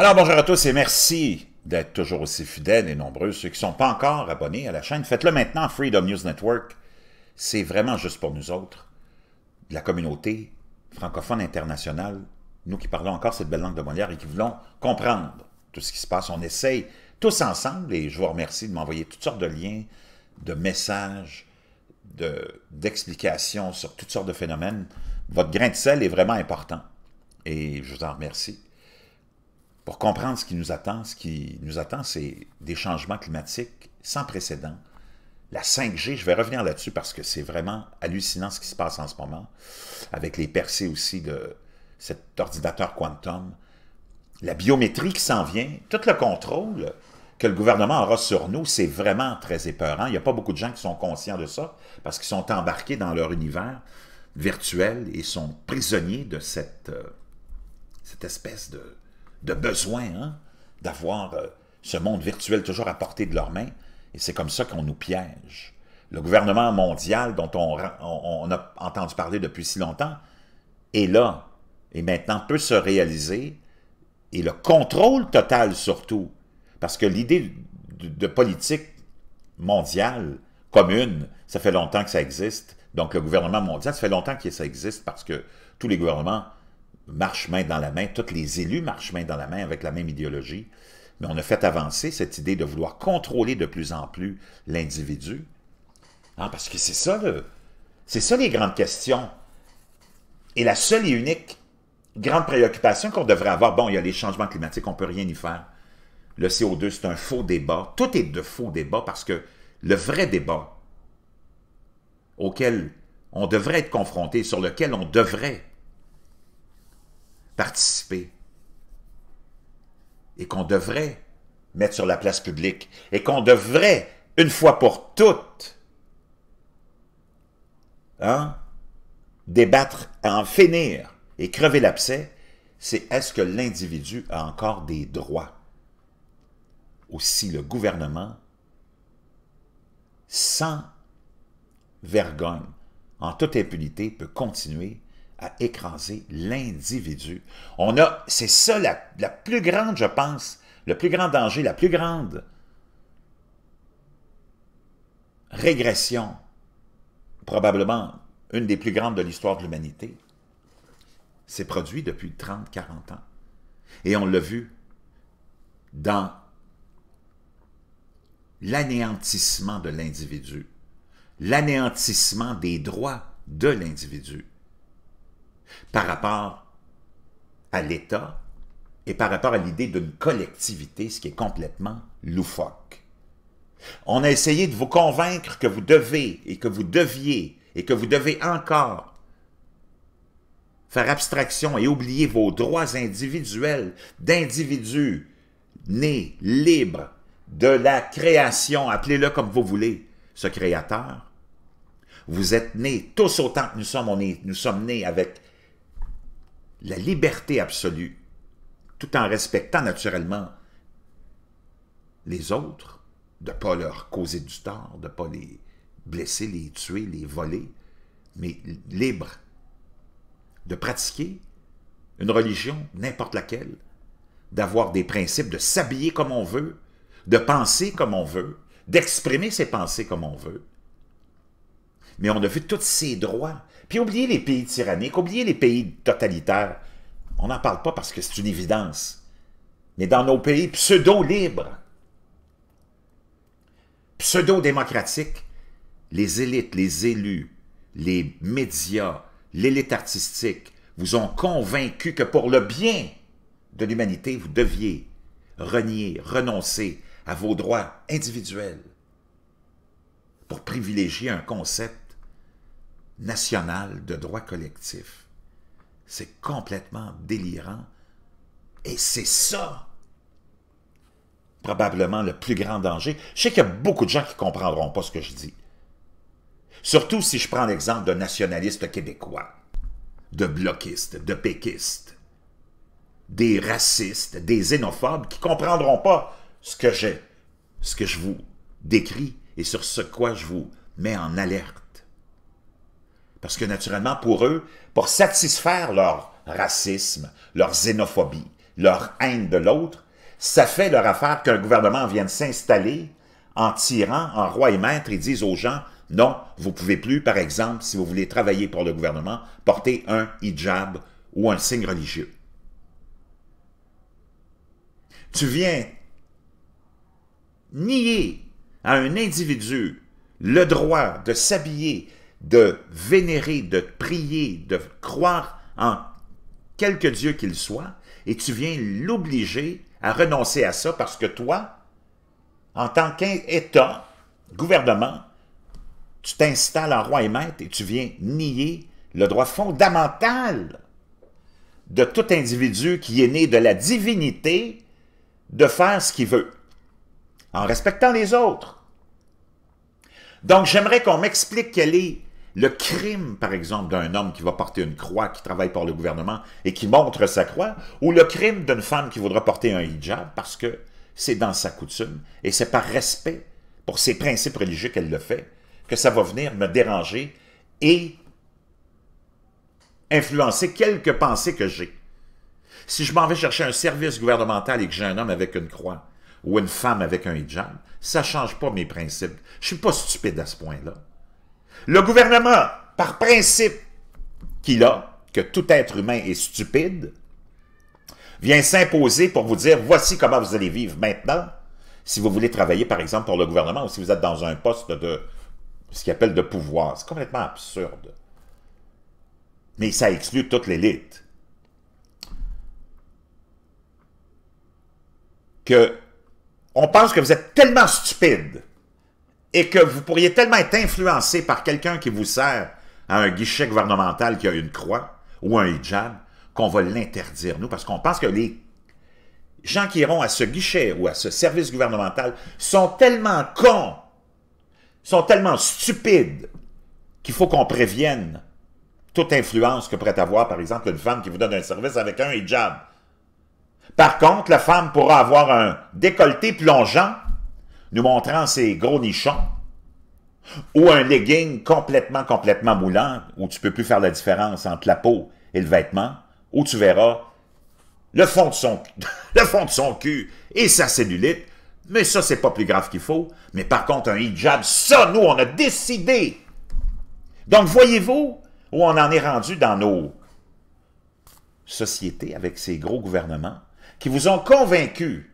Alors bonjour à tous et merci d'être toujours aussi fidèles et nombreux. Ceux qui ne sont pas encore abonnés à la chaîne, faites-le maintenant, Freedom News Network. C'est vraiment juste pour nous autres, la communauté francophone internationale, nous qui parlons encore cette belle langue de Molière et qui voulons comprendre tout ce qui se passe. On essaye tous ensemble et je vous remercie de m'envoyer toutes sortes de liens, de messages, d'explications sur toutes sortes de phénomènes. Votre grain de sel est vraiment important et je vous en remercie. Pour comprendre ce qui nous attend, ce qui nous attend, c'est des changements climatiques sans précédent. La 5G, je vais revenir là-dessus parce que c'est vraiment hallucinant ce qui se passe en ce moment, avec les percées aussi de cet ordinateur quantum, la biométrie qui s'en vient, tout le contrôle que le gouvernement aura sur nous, c'est vraiment très épeurant. Il n'y a pas beaucoup de gens qui sont conscients de ça parce qu'ils sont embarqués dans leur univers virtuel et sont prisonniers de cette, euh, cette espèce de de besoin hein, d'avoir euh, ce monde virtuel toujours à portée de leurs mains. Et c'est comme ça qu'on nous piège. Le gouvernement mondial dont on, a entendu parler depuis si longtemps est là et maintenant peut se réaliser. Et le contrôle total surtout, parce que l'idée de, de politique mondiale, commune, ça fait longtemps que ça existe. Donc le gouvernement mondial, ça fait longtemps que ça existe parce que tous les gouvernements Marche main dans la main, tous les élus marchent main dans la main avec la même idéologie, mais on a fait avancer cette idée de vouloir contrôler de plus en plus l'individu. Ah, parce que c'est ça, c'est ça les grandes questions. Et la seule et unique grande préoccupation qu'on devrait avoir, bon, il y a les changements climatiques, on ne peut rien y faire. Le CO2, c'est un faux débat. Tout est de faux débats parce que le vrai débat auquel on devrait être confronté, sur lequel on devrait participer et qu'on devrait mettre sur la place publique et qu'on devrait, une fois pour toutes, hein, débattre en finir et crever l'abcès, c'est est-ce que l'individu a encore des droits ou si le gouvernement, sans vergogne, en toute impunité, peut continuer à écraser l'individu. On a, c'est ça la, plus grande, je pense, le plus grand danger, la plus grande régression, probablement une des plus grandes de l'histoire de l'humanité, s'est produit depuis 30-40 ans. Et on l'a vu dans l'anéantissement de l'individu, l'anéantissement des droits de l'individu, par rapport à l'État et par rapport à l'idée d'une collectivité, ce qui est complètement loufoque. On a essayé de vous convaincre que vous devez et que vous deviez et que vous devez encore faire abstraction et oublier vos droits individuels d'individus nés, libres, de la création, appelez-le comme vous voulez, ce créateur. Vous êtes nés tous autant que nous sommes, on nous sommes nés avec la liberté absolue, tout en respectant naturellement les autres, de ne pas leur causer du tort, de ne pas les blesser, les tuer, les voler, mais libre de pratiquer une religion, n'importe laquelle, d'avoir des principes, de s'habiller comme on veut, de penser comme on veut, d'exprimer ses pensées comme on veut, mais on a vu tous ces droits. Puis oubliez les pays tyranniques, oubliez les pays totalitaires. On n'en parle pas parce que c'est une évidence. Mais dans nos pays pseudo-libres, pseudo-démocratiques, les élites, les élus, les médias, l'élite artistique vous ont convaincu que pour le bien de l'humanité, vous deviez renier, renoncer à vos droits individuels pour privilégier un concept National de droit collectif. C'est complètement délirant. Et c'est ça probablement le plus grand danger. Je sais qu'il y a beaucoup de gens qui ne comprendront pas ce que je dis. Surtout si je prends l'exemple de nationalistes québécois, de bloquistes, de péquistes, des racistes, des xénophobes qui ne comprendront pas ce que j'ai, ce que je vous décris et sur ce quoi je vous mets en alerte. Parce que naturellement, pour eux, pour satisfaire leur racisme, leur xénophobie, leur haine de l'autre, ça fait leur affaire qu'un gouvernement vienne s'installer en tirant en roi et maître et dise aux gens « Non, vous pouvez plus, par exemple, si vous voulez travailler pour le gouvernement, porter un hijab ou un signe religieux. » Tu viens nier à un individu le droit de s'habiller de vénérer, de prier, de croire en quelque Dieu qu'il soit, et tu viens l'obliger à renoncer à ça parce que toi, en tant qu'État, gouvernement, tu t'installes en roi et maître et tu viens nier le droit fondamental de tout individu qui est né de la divinité de faire ce qu'il veut, en respectant les autres. Donc, j'aimerais qu'on m'explique quelle est le crime, par exemple, d'un homme qui va porter une croix, qui travaille pour le gouvernement et qui montre sa croix, ou le crime d'une femme qui voudra porter un hijab parce que c'est dans sa coutume et c'est par respect pour ses principes religieux qu'elle le fait, que ça va venir me déranger et influencer quelques pensées que j'ai. Si je m'en vais chercher un service gouvernemental et que j'ai un homme avec une croix ou une femme avec un hijab, ça ne change pas mes principes. Je ne suis pas stupide à ce point-là. Le gouvernement, par principe qu'il a, que tout être humain est stupide, vient s'imposer pour vous dire, voici comment vous allez vivre maintenant, si vous voulez travailler, par exemple, pour le gouvernement, ou si vous êtes dans un poste de ce qu'il appelle de pouvoir. C'est complètement absurde. Mais ça exclut toute l'élite. Que on pense que vous êtes tellement stupide et que vous pourriez tellement être influencé par quelqu'un qui vous sert à un guichet gouvernemental qui a une croix ou un hijab, qu'on va l'interdire, nous, parce qu'on pense que les gens qui iront à ce guichet ou à ce service gouvernemental sont tellement cons, sont tellement stupides, qu'il faut qu'on prévienne toute influence que pourrait avoir, par exemple, une femme qui vous donne un service avec un hijab. Par contre, la femme pourra avoir un décolleté plongeant nous montrant ses gros nichons, ou un legging complètement, complètement moulant, où tu peux plus faire la différence entre la peau et le vêtement, où tu verras le fond de son, le fond de son cul et sa cellulite, mais ça, c'est pas plus grave qu'il faut. Mais par contre, un hijab, ça, nous, on a décidé. Donc, voyez-vous où on en est rendu dans nos sociétés avec ces gros gouvernements qui vous ont convaincus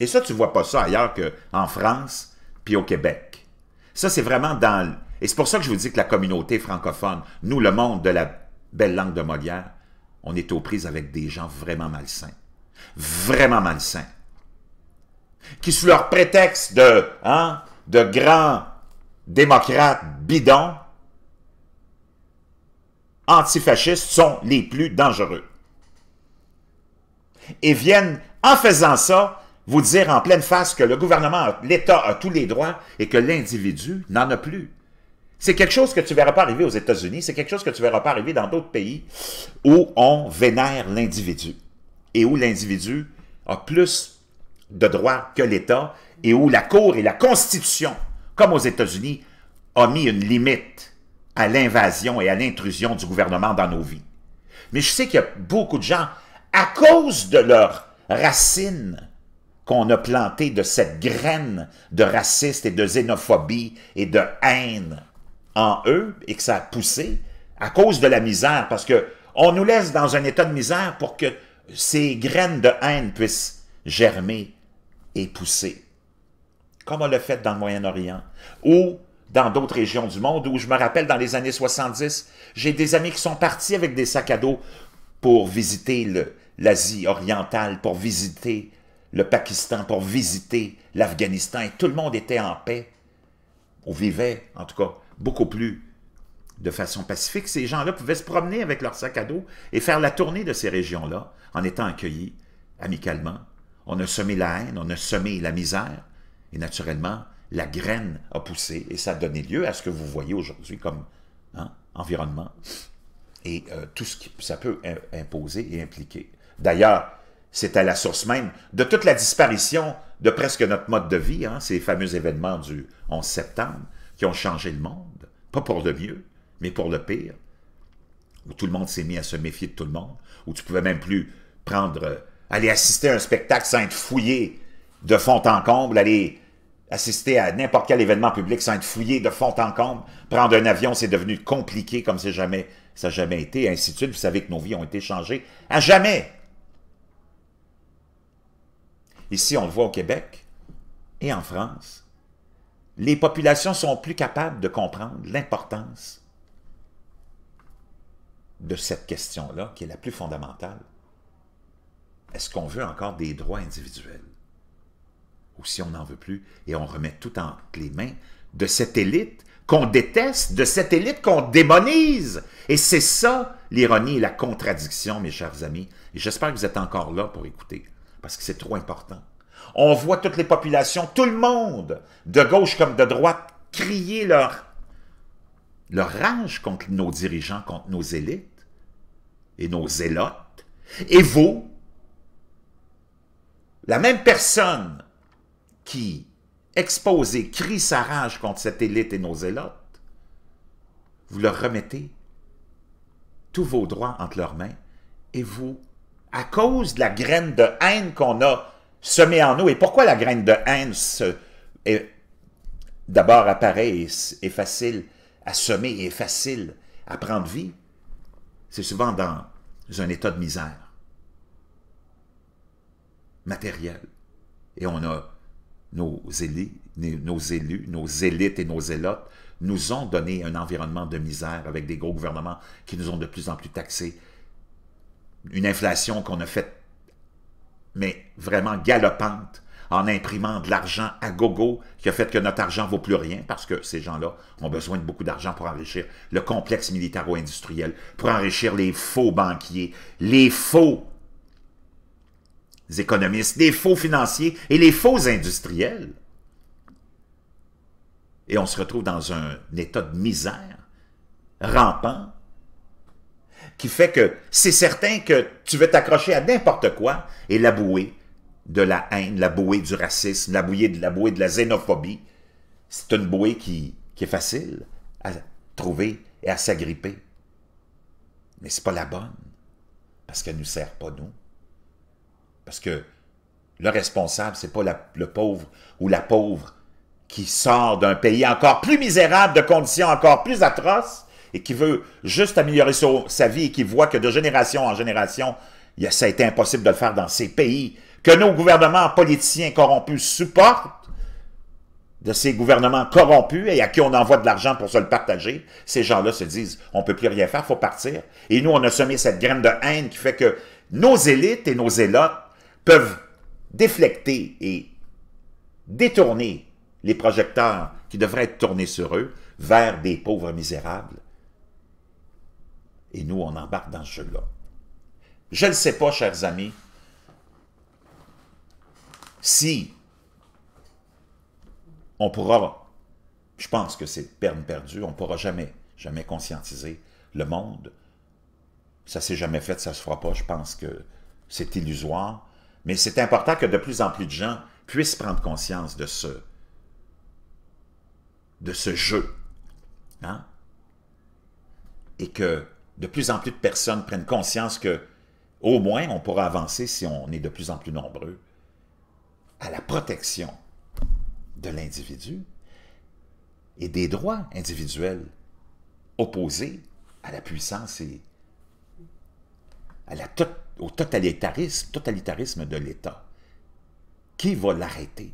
et ça, tu ne vois pas ça ailleurs qu'en France puis au Québec. Ça, c'est vraiment dans... Et c'est pour ça que je vous dis que la communauté francophone, nous, le monde de la belle langue de Molière, on est aux prises avec des gens vraiment malsains. Vraiment malsains. Qui, sous leur prétexte de, hein, de grands démocrates bidons, antifascistes, sont les plus dangereux. Et viennent, en faisant ça, vous dire en pleine face que le gouvernement, l'État a tous les droits et que l'individu n'en a plus. C'est quelque chose que tu ne verras pas arriver aux États-Unis, c'est quelque chose que tu ne verras pas arriver dans d'autres pays où on vénère l'individu et où l'individu a plus de droits que l'État et où la Cour et la Constitution, comme aux États-Unis, ont mis une limite à l'invasion et à l'intrusion du gouvernement dans nos vies. Mais je sais qu'il y a beaucoup de gens, à cause de leurs racines qu'on a planté de cette graine de racisme et de xénophobie et de haine en eux et que ça a poussé à cause de la misère, parce que on nous laisse dans un état de misère pour que ces graines de haine puissent germer et pousser, comme on le fait dans le Moyen-Orient, ou dans d'autres régions du monde, où je me rappelle dans les années 70, j'ai des amis qui sont partis avec des sacs à dos pour visiter l'Asie orientale, pour visiter le Pakistan pour visiter l'Afghanistan et tout le monde était en paix. On vivait, en tout cas, beaucoup plus de façon pacifique. Ces gens-là pouvaient se promener avec leur sac à dos et faire la tournée de ces régions-là en étant accueillis amicalement. On a semé la haine, on a semé la misère et naturellement, la graine a poussé et ça a donné lieu à ce que vous voyez aujourd'hui comme hein, environnement et euh, tout ce que ça peut imposer et impliquer. D'ailleurs, c'est à la source même de toute la disparition de presque notre mode de vie, hein, ces fameux événements du 11 septembre qui ont changé le monde, pas pour le mieux, mais pour le pire, où tout le monde s'est mis à se méfier de tout le monde, où tu pouvais même plus prendre, euh, aller assister à un spectacle sans être fouillé de fond en comble, aller assister à n'importe quel événement public sans être fouillé de fond en comble, prendre un avion, c'est devenu compliqué comme jamais, ça n'a jamais été, ainsi de suite. Vous savez que nos vies ont été changées à jamais Ici, on le voit au Québec et en France. Les populations sont plus capables de comprendre l'importance de cette question-là, qui est la plus fondamentale. Est-ce qu'on veut encore des droits individuels? Ou si on n'en veut plus, et on remet tout en les mains de cette élite qu'on déteste, de cette élite qu'on démonise. Et c'est ça l'ironie et la contradiction, mes chers amis. Et j'espère que vous êtes encore là pour écouter parce que c'est trop important. On voit toutes les populations, tout le monde, de gauche comme de droite, crier leur, leur rage contre nos dirigeants, contre nos élites et nos zélotes. Et vous, la même personne qui expose et crie sa rage contre cette élite et nos zélotes, vous leur remettez tous vos droits entre leurs mains et vous à cause de la graine de haine qu'on a semée en nous. Et pourquoi la graine de haine d'abord apparaît et est facile à semer et facile à prendre vie? C'est souvent dans un état de misère matériel. Et on a nos nos élus, nos élites et nos élotes nous ont donné un environnement de misère avec des gros gouvernements qui nous ont de plus en plus taxés, une inflation qu'on a faite, mais vraiment galopante, en imprimant de l'argent à gogo, qui a fait que notre argent vaut plus rien, parce que ces gens-là ont besoin de beaucoup d'argent pour enrichir le complexe militaro-industriel, pour enrichir les faux banquiers, les faux économistes, les faux financiers et les faux industriels. Et on se retrouve dans un état de misère rampant qui fait que c'est certain que tu veux t'accrocher à n'importe quoi et la bouée de la haine, la bouée du racisme, la bouée de la, bouée de la xénophobie, c'est une bouée qui, est facile à trouver et à s'agripper. Mais c'est pas la bonne, parce qu'elle ne nous sert pas, nous. Parce que le responsable, c'est pas le pauvre ou la pauvre qui sort d'un pays encore plus misérable, de conditions encore plus atroces, et qui veut juste améliorer sa vie et qui voit que de génération en génération, ça a été impossible de le faire dans ces pays, que nos gouvernements politiciens corrompus supportent, de ces gouvernements corrompus et à qui on envoie de l'argent pour se le partager, ces gens-là se disent, on ne peut plus rien faire, il faut partir. Et nous, on a semé cette graine de haine qui fait que nos élites et nos élotes peuvent déflecter et détourner les projecteurs qui devraient être tournés sur eux vers des pauvres misérables et nous, on embarque dans ce jeu-là. Je ne sais pas, chers amis, si on pourra, je pense que c'est perdu, perdu, on ne pourra jamais, jamais conscientiser le monde. Ça ne s'est jamais fait, ça ne se fera pas, je pense que c'est illusoire. Mais c'est important que de plus en plus de gens puissent prendre conscience de ce, de ce jeu. Hein? Et que de plus en plus de personnes prennent conscience que, au moins, on pourra avancer si on est de plus en plus nombreux à la protection de l'individu et des droits individuels opposés à la puissance et à la au totalitarisme, totalitarisme de l'État. Qui va l'arrêter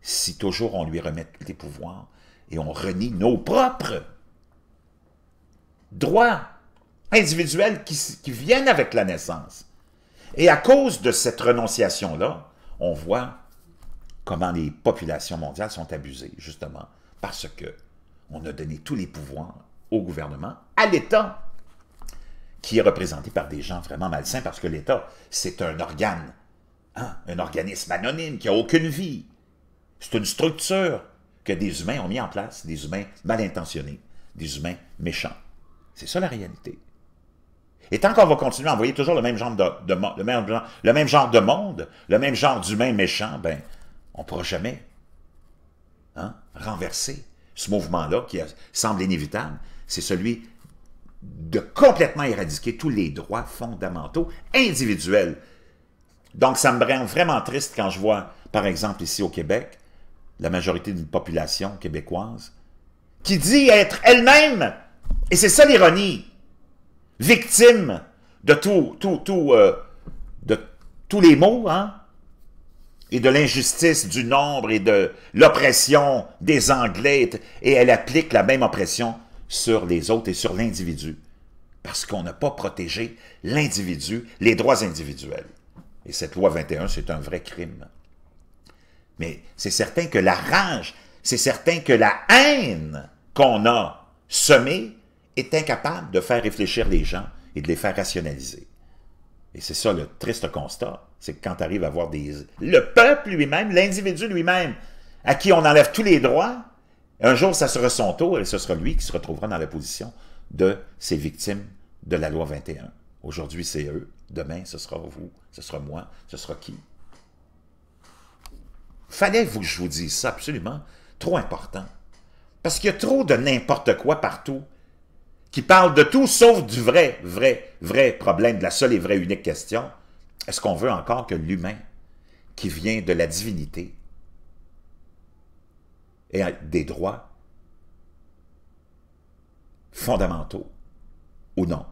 si toujours on lui remet les pouvoirs et on renie nos propres droits individuels qui, viennent avec la naissance. Et à cause de cette renonciation-là, on voit comment les populations mondiales sont abusées, justement, parce qu'on a donné tous les pouvoirs au gouvernement, à l'État, qui est représenté par des gens vraiment malsains, parce que l'État, c'est un organe, hein, un organisme anonyme qui n'a aucune vie. C'est une structure que des humains ont mis en place, des humains mal intentionnés, des humains méchants. C'est ça la réalité. Et tant qu'on va continuer à envoyer toujours le même genre de, de, le, même, genre de monde, le même genre d'humain méchant, ben, on ne pourra jamais hein, renverser ce mouvement-là qui semble inévitable. C'est celui de complètement éradiquer tous les droits fondamentaux individuels. Donc, ça me rend vraiment triste quand je vois, par exemple, ici au Québec, la majorité d'une population québécoise qui dit être elle-même et c'est ça l'ironie. Victime de tout, tout, tout, euh, de tous les maux, hein, Et de l'injustice du nombre et de l'oppression des Anglais. Et elle applique la même oppression sur les autres et sur l'individu. Parce qu'on n'a pas protégé l'individu, les droits individuels. Et cette loi 21, c'est un vrai crime. Mais c'est certain que la rage, c'est certain que la haine qu'on a semé est incapable de faire réfléchir les gens et de les faire rationaliser. Et c'est ça le triste constat, c'est que quand arrive à voir des... Le peuple lui-même, l'individu lui-même, à qui on enlève tous les droits, un jour ça sera son tour et ce sera lui qui se retrouvera dans la position de ses victimes de la loi 21. Aujourd'hui c'est eux, demain ce sera vous, ce sera moi, ce sera qui. fallait que je vous dise ça absolument trop important. Parce qu'il y a trop de n'importe quoi partout qui parle de tout sauf du vrai, vrai, vrai problème, de la seule et vraie unique question. Est-ce qu'on veut encore que l'humain, qui vient de la divinité, ait des droits fondamentaux ou non?